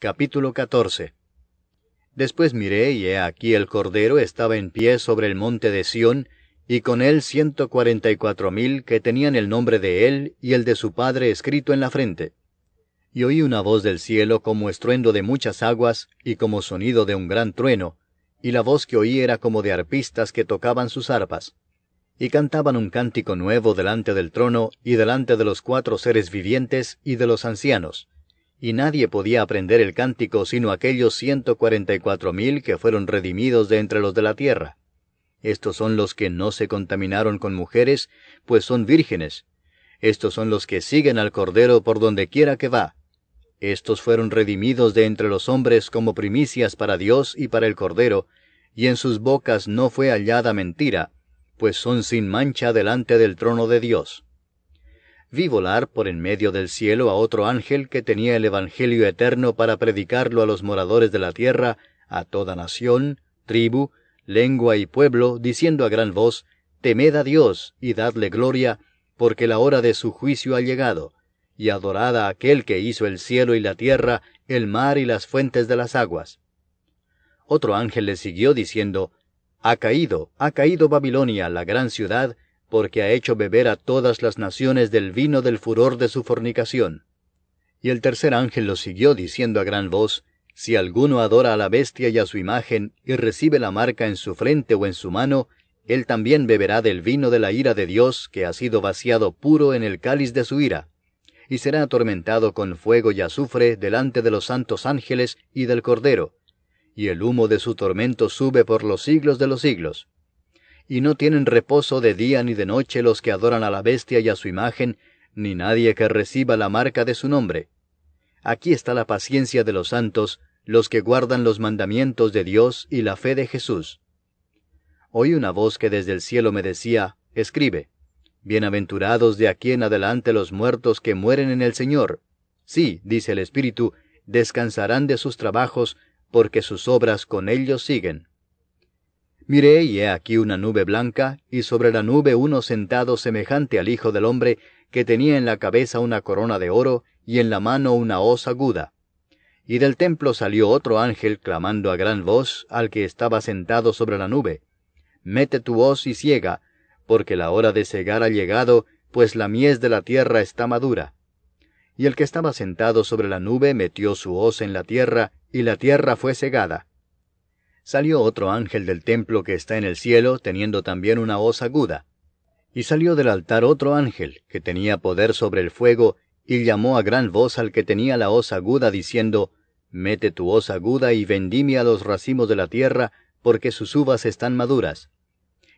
Capítulo 14 Después miré, y he aquí el Cordero estaba en pie sobre el monte de Sión, y con él ciento cuarenta y cuatro mil que tenían el nombre de él y el de su padre escrito en la frente. Y oí una voz del cielo como estruendo de muchas aguas y como sonido de un gran trueno, y la voz que oí era como de arpistas que tocaban sus arpas. Y cantaban un cántico nuevo delante del trono y delante de los cuatro seres vivientes y de los ancianos y nadie podía aprender el cántico sino aquellos ciento cuarenta y cuatro mil que fueron redimidos de entre los de la tierra. Estos son los que no se contaminaron con mujeres, pues son vírgenes. Estos son los que siguen al Cordero por donde quiera que va. Estos fueron redimidos de entre los hombres como primicias para Dios y para el Cordero, y en sus bocas no fue hallada mentira, pues son sin mancha delante del trono de Dios vi volar por en medio del cielo a otro ángel que tenía el Evangelio eterno para predicarlo a los moradores de la tierra, a toda nación, tribu, lengua y pueblo, diciendo a gran voz, Temed a Dios y dadle gloria, porque la hora de su juicio ha llegado, y adorad a aquel que hizo el cielo y la tierra, el mar y las fuentes de las aguas. Otro ángel le siguió diciendo, Ha caído, ha caído Babilonia, la gran ciudad, porque ha hecho beber a todas las naciones del vino del furor de su fornicación. Y el tercer ángel lo siguió diciendo a gran voz, Si alguno adora a la bestia y a su imagen, y recibe la marca en su frente o en su mano, él también beberá del vino de la ira de Dios, que ha sido vaciado puro en el cáliz de su ira, y será atormentado con fuego y azufre delante de los santos ángeles y del Cordero, y el humo de su tormento sube por los siglos de los siglos y no tienen reposo de día ni de noche los que adoran a la bestia y a su imagen, ni nadie que reciba la marca de su nombre. Aquí está la paciencia de los santos, los que guardan los mandamientos de Dios y la fe de Jesús. Oí una voz que desde el cielo me decía, Escribe, Bienaventurados de aquí en adelante los muertos que mueren en el Señor. Sí, dice el Espíritu, descansarán de sus trabajos, porque sus obras con ellos siguen. Miré y he aquí una nube blanca, y sobre la nube uno sentado semejante al Hijo del Hombre, que tenía en la cabeza una corona de oro y en la mano una hoz aguda. Y del templo salió otro ángel clamando a gran voz al que estaba sentado sobre la nube, Mete tu hoz y ciega, porque la hora de cegar ha llegado, pues la mies de la tierra está madura. Y el que estaba sentado sobre la nube metió su hoz en la tierra, y la tierra fue cegada Salió otro ángel del templo que está en el cielo, teniendo también una voz aguda. Y salió del altar otro ángel, que tenía poder sobre el fuego, y llamó a gran voz al que tenía la hoz aguda, diciendo, Mete tu hoz aguda y a los racimos de la tierra, porque sus uvas están maduras.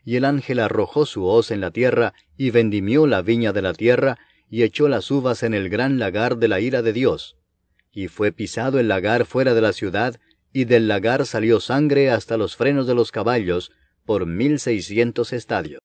Y el ángel arrojó su hoz en la tierra, y vendimió la viña de la tierra, y echó las uvas en el gran lagar de la ira de Dios. Y fue pisado el lagar fuera de la ciudad, y del lagar salió sangre hasta los frenos de los caballos por mil seiscientos estadios.